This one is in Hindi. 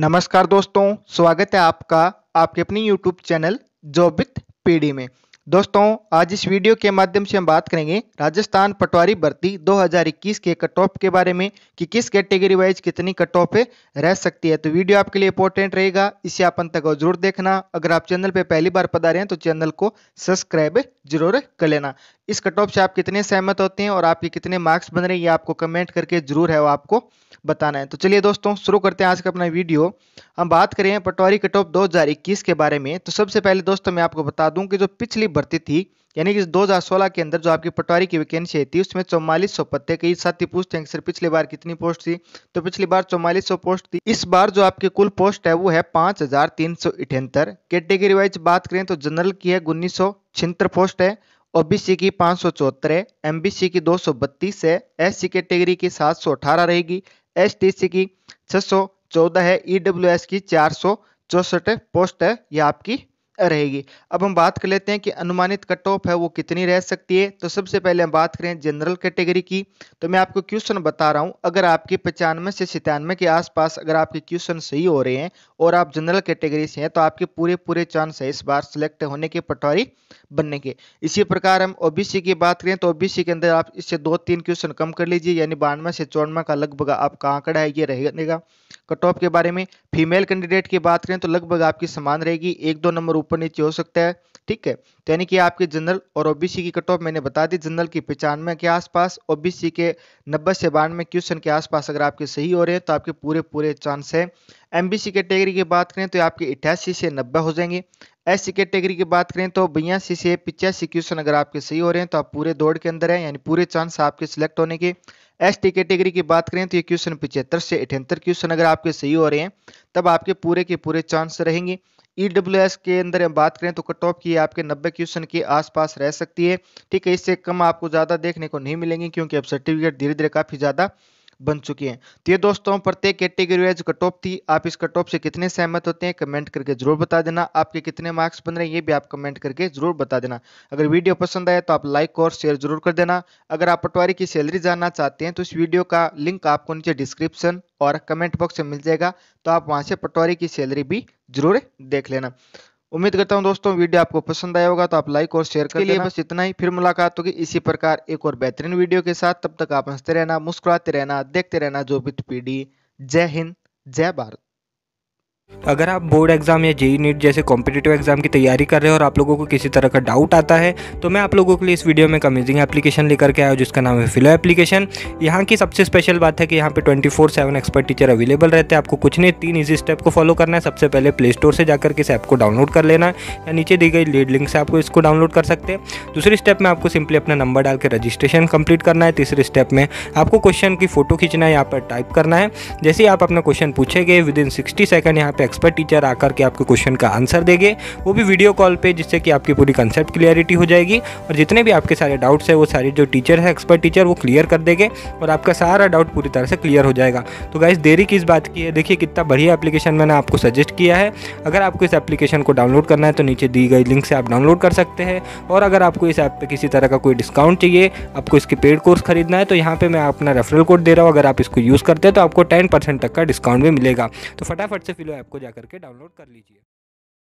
नमस्कार दोस्तों स्वागत है आपका आपके अपने YouTube चैनल जोबित पीडी में दोस्तों आज इस वीडियो के माध्यम से हम बात करेंगे राजस्थान पटवारी भर्ती 2021 के कट ऑफ के बारे में कि किस कैटेगरी वाइज कितनी कट ऑफ रह सकती है तो वीडियो आपके लिए इंपॉर्टेंट रहेगा इसे आप अंत तक जरूर देखना अगर आप चैनल पे पहली बार पधारे हैं तो चैनल को सब्सक्राइब जरूर कर लेना इस कट ऑफ से आप कितने सहमत होते हैं और आपके कितने मार्क्स बन रहे हैं ये आपको कमेंट करके जरूर है वो आपको बताना है तो चलिए दोस्तों शुरू करते हैं आज का अपना वीडियो हम बात करें पटवारी कट ऑफ दो के बारे में तो सबसे पहले दोस्तों मैं आपको बता दूं कि जो पिछली भर्ती थी यानी कि 2016 के अंदर जो आपकी पटवारी की वैकेंसी थी उसमें चौवालीस सौ पत्ते कई साथी पूछते हैं सर पिछली बार कितनी पोस्ट थी तो पिछली बार चौवालीस सौ पोस्ट थी इस बार जो आपकी कुल पोस्ट है वो है पांच हजार तीन सौ इठहत्तर कैटेगरी वाइज बात करें तो जनरल की है उन्नीस सौ छिहत्तर पोस्ट है ओबीसी की पाँच सौ चौहत्तर एमबीसी की दो सौ बत्तीस है एस सी कैटेगरी की सात सौ अठारह रहेगी एस टी सी की छह सौ चौदह है ईडब्ल्यूएस की चार सौ चौसठ पोस्ट है यह आपकी रहेगी अब हम बात कर लेते हैं कि अनुमानित कट ऑफ है वो कितनी रह सकती है तो सबसे पहले हम बात करें जनरल कैटेगरी की तो मैं आपको क्वेश्चन बता रहा हूं अगर आपके पचानवे से सितानवे के आसपास अगर आपके क्वेश्चन सही हो रहे हैं और आप जनरल कैटेगरी से हैं तो आपके पूरे पूरे चांस है इस बार सिलेक्ट होने के पटवारी बनने के इसी प्रकार हम ओ की बात करें तो ओ के अंदर आप इससे दो तीन क्वेश्चन कम कर लीजिए यानी बानवे से चौनवे का लगभग आपका आंकड़ा है ये रहेगा कट ऑफ के बारे में फीमेल कैंडिडेट की बात करें तो लगभग आपकी समान रहेगी एक दो नंबर ऊपर नीचे हो सकता है ठीक है तो यानी कि आपके जनरल और ओबीसी की कट ऑफ मैंने बता दी जनरल की पचानवे के आसपास ओबीसी के नब्बे से बानवे क्वेश्चन के आसपास अगर आपके सही हो रहे हैं तो आपके पूरे पूरे चांस है एमबीसी कैटेगरी की बात करें तो आपके अठासी से नब्बे हो जाएंगे एस सी कैटेगरी की बात करें तो बयासी से पिचासी क्वेश्चन अगर आपके सही हो रहे हैं तो आप पूरे दौड़ के अंदर हैं यानी पूरे चांस आपके सिलेक्ट होने के एस टी कैटेगरी की बात करें तो ये क्वेश्चन पिछहत्तर से अठहत्तर क्वेश्चन अगर आपके सही हो रहे हैं तब आपके पूरे के पूरे चांस रहेंगे ईडब्ल्यूएस e के अंदर हम बात करें तो कट ऑफ की आपके 90 क्वेश्चन के आसपास रह सकती है ठीक है इससे कम आपको ज़्यादा देखने को नहीं मिलेंगे क्योंकि अब सर्टिफिकेट धीरे धीरे काफ़ी ज़्यादा बन चुकी हैं तो ये दोस्तों प्रत्येक कैटेगरी वाइज कटॉप थी आप इस कटॉप से कितने सहमत होते हैं कमेंट करके जरूर बता देना आपके कितने मार्क्स बन रहे हैं ये भी आप कमेंट करके जरूर बता देना अगर वीडियो पसंद आए तो आप लाइक और शेयर जरूर कर देना अगर आप पटवारी की सैलरी जानना चाहते हैं तो इस वीडियो का लिंक आपको नीचे डिस्क्रिप्शन और कमेंट बॉक्स में मिल जाएगा तो आप वहाँ से पटवारी की सैलरी भी जरूर देख लेना उम्मीद करता हूं दोस्तों वीडियो आपको पसंद आया होगा तो आप लाइक और शेयर कर लिए बस इतना ही फिर मुलाकात होगी इसी प्रकार एक और बेहतरीन वीडियो के साथ तब तक आप हंसते रहना मुस्कुराते रहना देखते रहना जो बिट पीढ़ी जय हिंद जय भारत अगर आप बोर्ड एग्जाम या जेई नीट जैसे कॉम्पिटेटिव एग्जाम की तैयारी कर रहे हो और आप लोगों को किसी तरह का डाउट आता है तो मैं आप लोगों के लिए इस वीडियो में एक अमेजिंग एप्लीकेशन लेकर के आया हूँ जिसका नाम है फिलो एप्लीकेशन यहाँ की सबसे स्पेशल बात है कि यहाँ पे 24 सेवन एक्सपर्ट टीचर अवेलेबल रहते हैं आपको कुछ नहीं तीन ईजी स्टेप को फॉलो करना है सबसे पहले प्ले स्टोर से जाकर के इस ऐप को डाउनलोड कर लेना या नीचे दी गई लीड लिंक से आपको इसको डाउनलोड कर सकते हैं दूसरे स्टेप में आपको सिंपली अपना नंबर डाल के रजिस्ट्रेशन कंप्लीट करना है तीसरे स्टेप में आपको क्वेश्चन की फोटो खींचना है यहाँ पर टाइप करना है जैसे ही आप अपना क्वेश्चन पूछेंगे विद इन सिक्सटी सेकेंड यहाँ पे एक्सपर्ट टीचर आकर के आपके क्वेश्चन का आंसर देंगे वो भी वीडियो कॉल पे जिससे कि आपकी पूरी कंसेप्ट क्लियरिटी हो जाएगी और जितने भी आपके सारे डाउट्स हैं वो सारे जो टीचर है एक्सपर्ट टीचर वो क्लियर कर देंगे और आपका सारा डाउट पूरी तरह से क्लियर हो जाएगा तो गाइज देरी किस बात की है देखिए कितना बढ़िया एप्लीकेशन मैंने आपको सजेस्ट किया है अगर आपको इस एप्लीकेशन को डाउनलोड करना है तो नीचे दी गई लिंक से आप डाउनलोड कर सकते हैं और अगर आपको इस ऐप पर किसी तरह का कोई डिस्काउंट चाहिए आपको इसके पेड कोर्स खरीदना है तो यहाँ पर मैं अपना रेफरल कोड दे रहा हूँ अगर आप इसको यूज़ करते हैं तो आपको टेन परसेंट तक का डिस्काउंट भी मिलेगा तो फटाफट से फिलो ऐप ऐप को जा करके डाउनलोड कर लीजिए